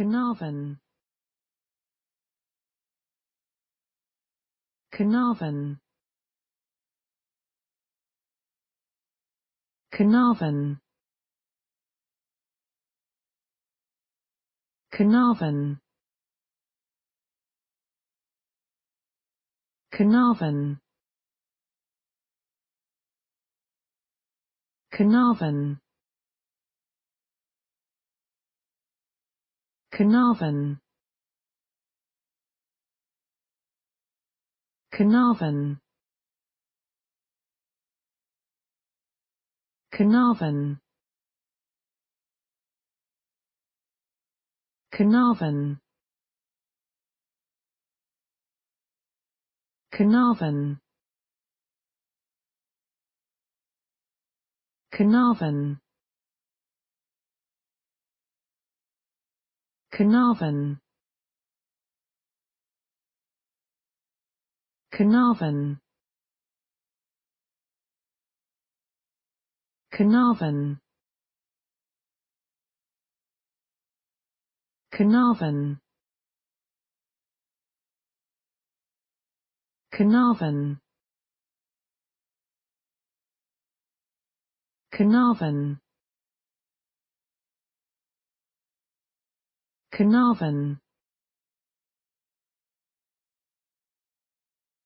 Carnarvon Carnarvon Carnarvon Carnarvon Carnarvon Carnarvon Carnarvon Carnarvon Carnarvon Carnarvon Carnarvon Carnarvon Carnarvon Carnarvon Carnarvon Carnarvon Carnarvon Carnarvon Carnarvon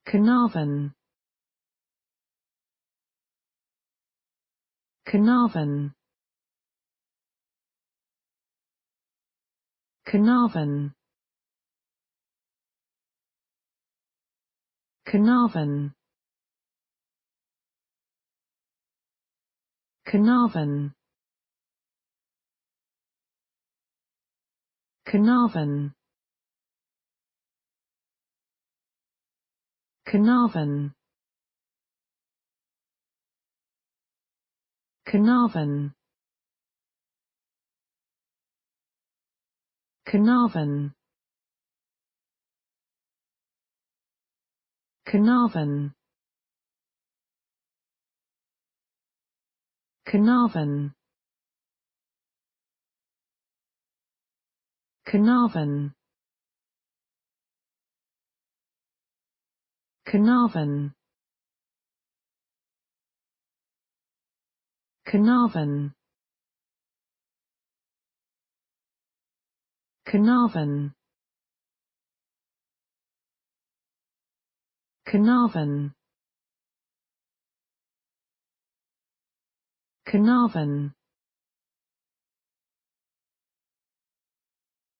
Carnarvon Carnarvon Carnarvon Carnarvon Carnarvon Carnarvon Carnarvon Carnarvon Carnarvon Carnarvon Carnarvon Carnarvon Carnarvon Carnarvon Carnarvon Carnarvon Carnarvon